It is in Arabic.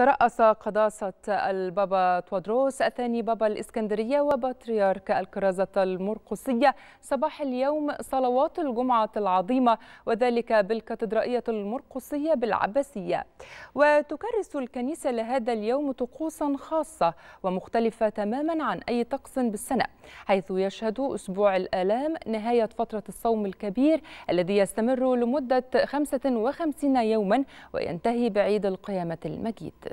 ترأس قداسة البابا تودروس الثاني بابا الإسكندرية وبطريرك الكرازة المرقسية صباح اليوم صلوات الجمعة العظيمة وذلك بالكاتدرائية المرقسية بالعباسية وتكرس الكنيسة لهذا اليوم طقوسا خاصة ومختلفة تماما عن أي طقس بالسنة حيث يشهد أسبوع الآلام نهاية فترة الصوم الكبير الذي يستمر لمدة 55 يوما وينتهي بعيد القيامة المجيد